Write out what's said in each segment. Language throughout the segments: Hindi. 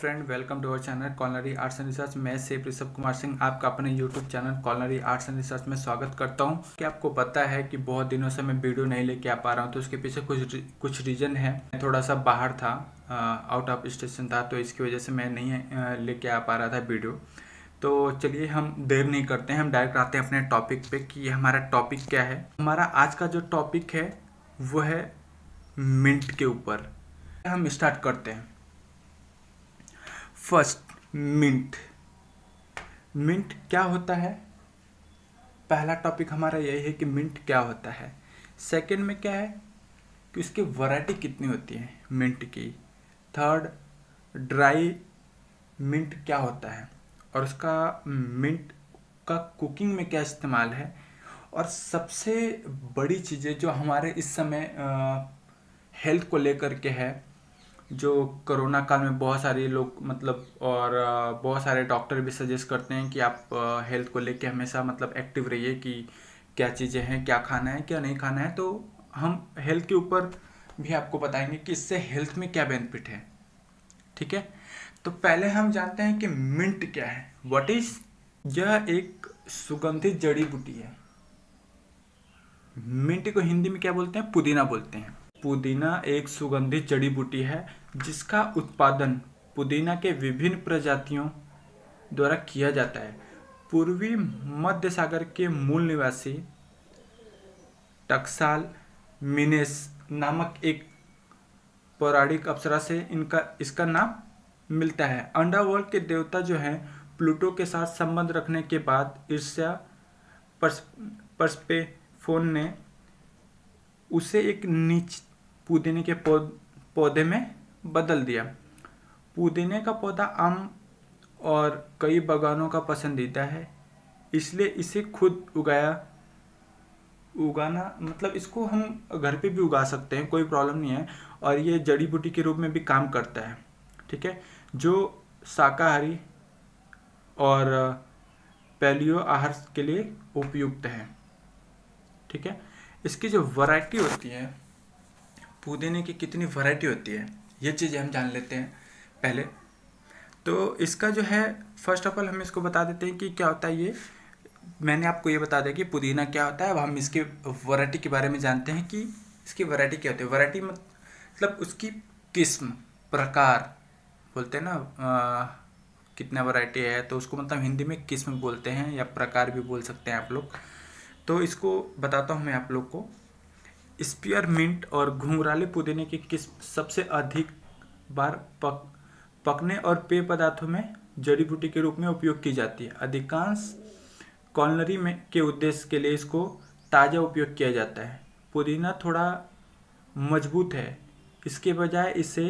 friend welcome to our channel culinary arts and research मैं सेफ ऋषभ कुमार सिंह आपका अपने YouTube channel culinary arts and research में स्वागत करता हूं कि आपको पता है कि बहुत दिनों से मैं वीडियो नहीं लेके आ पा रहा हूं तो उसके पीछे कुछ कुछ रीज़न है मैं थोड़ा सा बाहर था आउट ऑफ स्टेशन था तो इसकी वजह से मैं नहीं लेके आ पा रहा था वीडियो तो चलिए हम देर नहीं करते हैं हम डायरेक्ट आते हैं अपने टॉपिक पे कि हमारा टॉपिक क्या है हमारा आज का जो टॉपिक है वो है मिंट के ऊपर हम स्टार्ट करते हैं फर्स्ट मिंट मिंट क्या होता है पहला टॉपिक हमारा यही है कि मिंट क्या होता है सेकंड में क्या है कि उसकी वैरायटी कितनी होती है मिंट की थर्ड ड्राई मिंट क्या होता है और उसका मिंट का कुकिंग में क्या इस्तेमाल है और सबसे बड़ी चीज़ें जो हमारे इस समय हेल्थ को लेकर के है जो कोरोना काल में बहुत सारे लोग मतलब और बहुत सारे डॉक्टर भी सजेस्ट करते हैं कि आप हेल्थ को लेके हमेशा मतलब एक्टिव रहिए कि क्या चीज़ें हैं क्या खाना है क्या नहीं खाना है तो हम हेल्थ के ऊपर भी आपको बताएंगे कि इससे हेल्थ में क्या बेनिफिट है ठीक है तो पहले हम जानते हैं कि मिंट क्या है वट इज यह एक सुगंधित जड़ी बूटी है मिंट को हिंदी में क्या बोलते हैं पुदीना बोलते हैं पुदीना एक सुगंधित जड़ी बूटी है जिसका उत्पादन पुदीना के विभिन्न प्रजातियों द्वारा किया जाता है पूर्वी मध्य सागर के मूल निवासी टक्साल मिनेस नामक एक पौराणिक अप्सरा से इनका इसका नाम मिलता है अंडरवर्ल्ड के देवता जो हैं प्लूटो के साथ संबंध रखने के बाद ईर्ष्या पर्स, पर्सपेफोन ने उसे एक पुदीने के पौ पौधे में बदल दिया पुदीने का पौधा आम और कई बागानों का पसंदीदा है इसलिए इसे खुद उगाया उगाना मतलब इसको हम घर पे भी उगा सकते हैं कोई प्रॉब्लम नहीं है और ये जड़ी बूटी के रूप में भी काम करता है ठीक है जो शाकाहारी और पैलियो आहार के लिए उपयुक्त है ठीक है इसकी जो वैरायटी होती है पुदीने की कितनी वैरायटी होती है ये चीज़ें हम जान लेते हैं पहले तो इसका जो है फर्स्ट ऑफ ऑल हम इसको बता देते हैं कि क्या होता है ये मैंने आपको ये बता दिया कि पुदीना क्या होता है अब हम इसके वैरायटी के बारे में जानते हैं कि इसकी वैरायटी क्या होती है वैरायटी मतलब उसकी किस्म प्रकार बोलते हैं ना आ, कितना वैरायटी है तो उसको मतलब हिंदी में किस्म बोलते हैं या प्रकार भी बोल सकते हैं आप लोग तो इसको बताता हूँ मैं आप लोग को स्पियर मिंट और घुंघराले पुदीने की किस्म सबसे अधिक बार पक पकने और पेय पदार्थों में जड़ी बूटी के रूप में उपयोग की जाती है अधिकांश कॉलनरी में के उद्देश्य के लिए इसको ताज़ा उपयोग किया जाता है पुदीना थोड़ा मजबूत है इसके बजाय इसे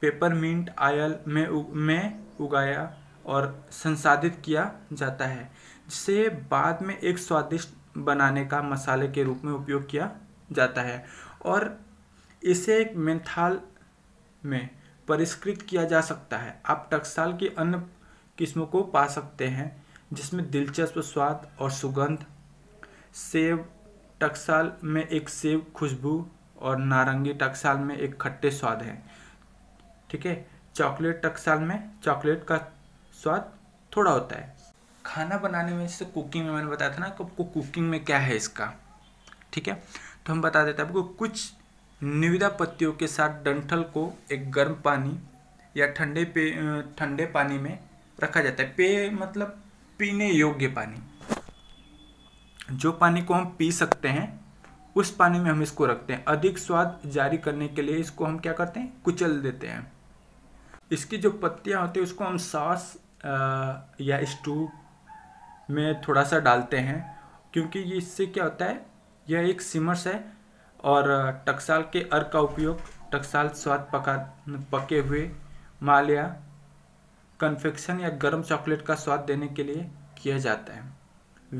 पेपर मिंट आयल में उ, में उगाया और संसाधित किया जाता है जिसे बाद में एक स्वादिष्ट बनाने का मसाले के रूप में उपयोग किया जाता है और इसे एक मेंथाल में परिष्कृत किया जा सकता है आप टक्साल की अन्य किस्मों को पा सकते हैं जिसमें दिलचस्प स्वाद और सुगंध सेब टक्साल में एक सेब खुशबू और नारंगी टक्साल में एक खट्टे स्वाद है ठीक है चॉकलेट टक्साल में चॉकलेट का स्वाद थोड़ा होता है खाना बनाने में जैसे कुकिंग में मैंने बताया था ना कि आपको कुकिंग में क्या है इसका ठीक है तो हम बता देते हैं आपको कुछ निविदा पत्तियों के साथ डंठल को एक गर्म पानी या ठंडे पे ठंडे पानी में रखा जाता है पेय मतलब पीने योग्य पानी जो पानी को हम पी सकते हैं उस पानी में हम इसको रखते हैं अधिक स्वाद जारी करने के लिए इसको हम क्या करते हैं कुचल देते हैं इसकी जो पत्तियाँ होती है उसको हम सॉस या स्टू में थोड़ा सा डालते हैं क्योंकि इससे क्या होता है यह एक सिमर्स है और टकसाल के अर्क का उपयोग टकसाल स्वाद पका पके हुए माल या कन्फेक्शन या गर्म चॉकलेट का स्वाद देने के लिए किया जाता है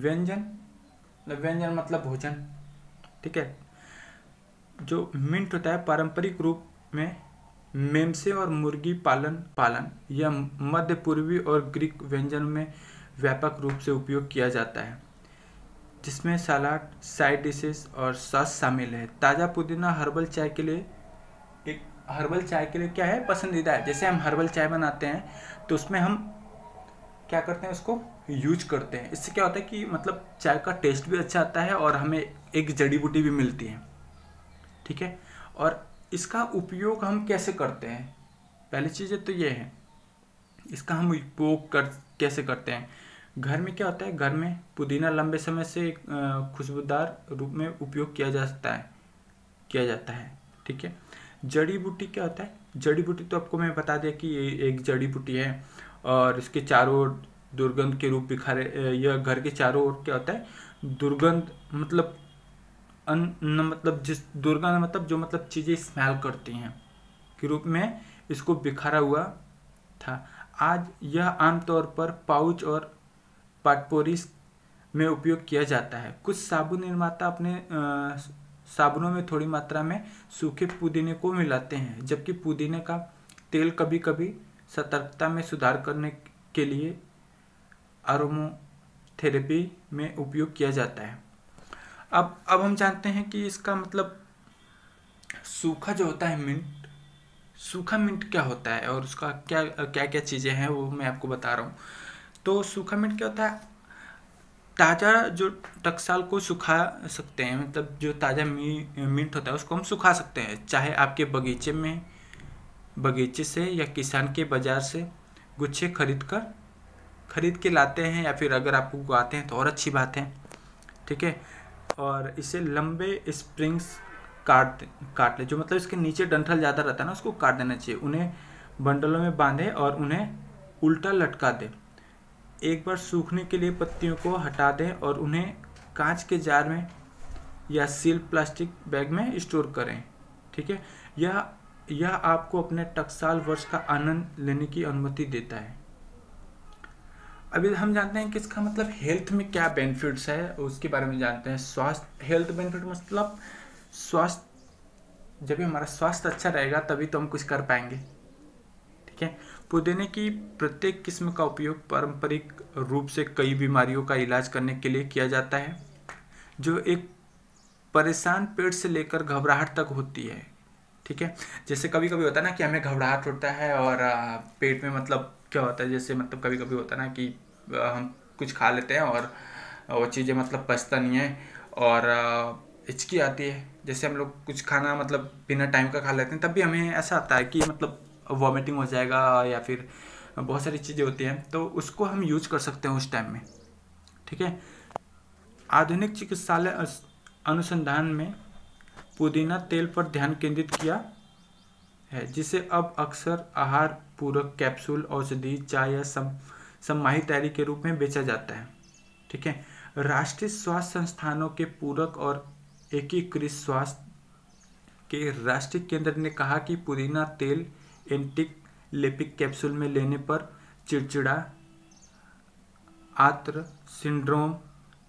व्यंजन व्यंजन मतलब भोजन ठीक है जो मिंट होता है पारंपरिक रूप में मेमसे और मुर्गी पालन पालन यह मध्य पूर्वी और ग्रीक व्यंजन में व्यापक रूप से उपयोग किया जाता है जिसमें सलाद साइड डिशेस और सॉस शामिल है ताज़ा पुदीना हर्बल चाय के लिए एक हर्बल चाय के लिए क्या है पसंदीदा है जैसे हम हर्बल चाय बनाते हैं तो उसमें हम क्या करते हैं उसको यूज करते हैं इससे क्या होता है कि मतलब चाय का टेस्ट भी अच्छा आता है और हमें एक जड़ी बूटी भी मिलती है ठीक है और इसका उपयोग हम कैसे करते हैं पहली चीज़ें तो ये है इसका हम उपयोग कर कैसे करते हैं घर में क्या होता है घर में पुदीना लंबे समय से खुशबूदार रूप में उपयोग किया जा सकता है किया जाता है ठीक है जड़ी बूटी क्या होता है जड़ी बूटी तो आपको मैं बता दिया कि ये एक जड़ी बूटी है और इसके चारों ओर दुर्गंध के रूप बिखारे यह घर के चारों ओर क्या होता है दुर्गंध मतलब अन मतलब जिस दुर्गंध मतलब जो मतलब चीज़ें स्मेल करती हैं के रूप में इसको बिखारा हुआ था आज यह आमतौर पर पाउच और पाटपोरिस में उपयोग किया जाता है कुछ साबुन निर्माता अपने साबुनों में थोड़ी मात्रा में सूखे पुदीने को मिलाते हैं जबकि पुदीने का तेल कभी कभी सतर्कता में सुधार करने के लिए अरोमोथेरेपी में उपयोग किया जाता है अब अब हम जानते हैं कि इसका मतलब सूखा जो होता है मिंट सूखा मिंट क्या होता है और उसका क्या क्या क्या चीज़ें हैं वो मैं आपको बता रहा हूँ तो सूखा मिर्च क्या होता है ताज़ा जो टकसाल को सुखा सकते हैं मतलब जो ताज़ा मी, होता है उसको हम सुखा सकते हैं चाहे आपके बगीचे में बगीचे से या किसान के बाज़ार से गुच्छे खरीद कर खरीद के लाते हैं या फिर अगर आपको उगाते हैं तो और अच्छी बात है ठीक है और इसे लंबे स्प्रिंग्स काट काट ले जो मतलब इसके नीचे डंठल ज़्यादा रहता है ना उसको काट देना चाहिए उन्हें बंडलों में बांधे और उन्हें उल्टा लटका दे एक बार सूखने के लिए पत्तियों को हटा दें और उन्हें कांच के जार में या सील प्लास्टिक बैग में स्टोर करें ठीक है यह यह आपको अपने टकसाल वर्ष का आनंद लेने की अनुमति देता है अभी हम जानते हैं कि इसका मतलब हेल्थ में क्या बेनिफिट्स है उसके बारे में जानते हैं स्वास्थ्य हेल्थ बेनिफिट मतलब स्वास्थ्य जब भी हमारा स्वास्थ्य अच्छा रहेगा तभी तो हम कुछ कर पाएंगे ठीक है पुदीने की प्रत्येक किस्म का उपयोग पारंपरिक रूप से कई बीमारियों का इलाज करने के लिए किया जाता है जो एक परेशान पेट से लेकर घबराहट तक होती है ठीक है जैसे कभी कभी होता है ना कि हमें घबराहट होता है और पेट में मतलब क्या होता है जैसे मतलब कभी कभी होता है ना कि हम कुछ खा लेते हैं और वो चीज़ें मतलब पचता नहीं है और हिचकी आती है जैसे हम लोग कुछ खाना मतलब बिना टाइम का खा लेते हैं तब भी हमें ऐसा आता है कि मतलब वॉमिटिंग हो जाएगा या फिर बहुत सारी चीज़ें होती हैं तो उसको हम यूज कर सकते हैं उस टाइम में ठीक है आधुनिक चिकित्सालय अनुसंधान में पुदीना तेल पर ध्यान केंद्रित किया है जिसे अब अक्सर आहार पूरक कैप्सूल औषधि चाय या सम सम्माही तैयारी के रूप में बेचा जाता है ठीक है राष्ट्रीय स्वास्थ्य संस्थानों के पूरक और एकीकृत स्वास्थ्य के राष्ट्रीय केंद्र ने कहा कि पुदीना तेल एंटिक लेपिक कैप्सूल में लेने पर चिड़चिड़ा आत्र सिंड्रोम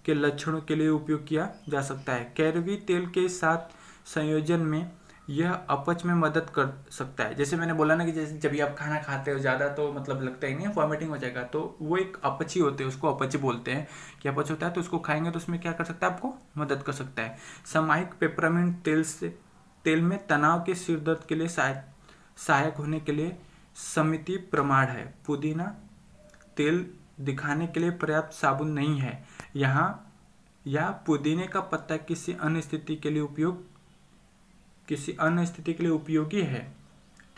के लक्षणों के लिए उपयोग किया जा सकता है कैरवी तेल के साथ संयोजन में यह अपच में मदद कर सकता है जैसे मैंने बोला ना कि जैसे जब आप खाना खाते हो ज़्यादा तो मतलब लगता ही नहीं वॉमिटिंग हो जाएगा तो वो एक ही होते हैं उसको अपच बोलते हैं कि अपच होता है तो उसको खाएंगे तो उसमें क्या कर सकता है आपको मदद कर सकता है सामायिक पेपरामिंट तेल से तेल में तनाव के सिर दर्द के लिए सहायता सहायक होने के लिए समिति प्रमाण है पुदीना तेल दिखाने के लिए पर्याप्त साबुन नहीं है यहाँ या पुदीने का पत्ता किसी अन्य स्थिति के लिए उपयोग किसी अन्य स्थिति के लिए उपयोगी है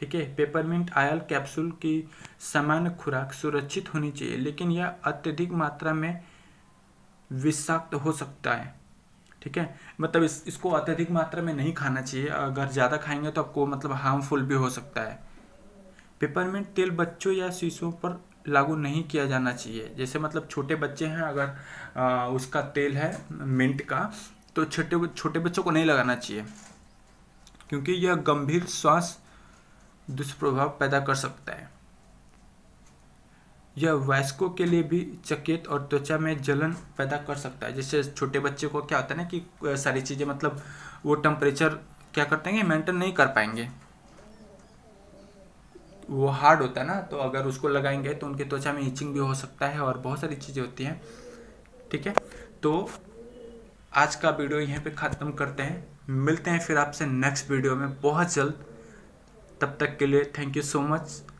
ठीक है पेपरमिंट आयल कैप्सूल की सामान्य खुराक सुरक्षित होनी चाहिए लेकिन यह अत्यधिक मात्रा में विषाक्त हो सकता है ठीक है मतलब इस इसको अत्यधिक मात्रा में नहीं खाना चाहिए अगर ज़्यादा खाएंगे तो आपको मतलब हार्मफुल भी हो सकता है पेपरमेंट तेल बच्चों या शिशुओं पर लागू नहीं किया जाना चाहिए जैसे मतलब छोटे बच्चे हैं अगर आ, उसका तेल है मिंट का तो छोटे छोटे बच्चों को नहीं लगाना चाहिए क्योंकि यह गंभीर श्वास दुष्प्रभाव पैदा कर सकता है यह वयस्कों के लिए भी चकित और त्वचा में जलन पैदा कर सकता है जैसे छोटे बच्चे को क्या होता है ना कि सारी चीज़ें मतलब वो टेम्परेचर क्या करते हैं मेंटेन नहीं कर पाएंगे वो हार्ड होता है ना तो अगर उसको लगाएंगे तो उनके त्वचा में इचिंग भी हो सकता है और बहुत सारी चीज़ें होती हैं ठीक है तो आज का वीडियो यहीं पे ख़त्म करते हैं मिलते हैं फिर आपसे नेक्स्ट वीडियो में बहुत जल्द तब तक के लिए थैंक यू सो मच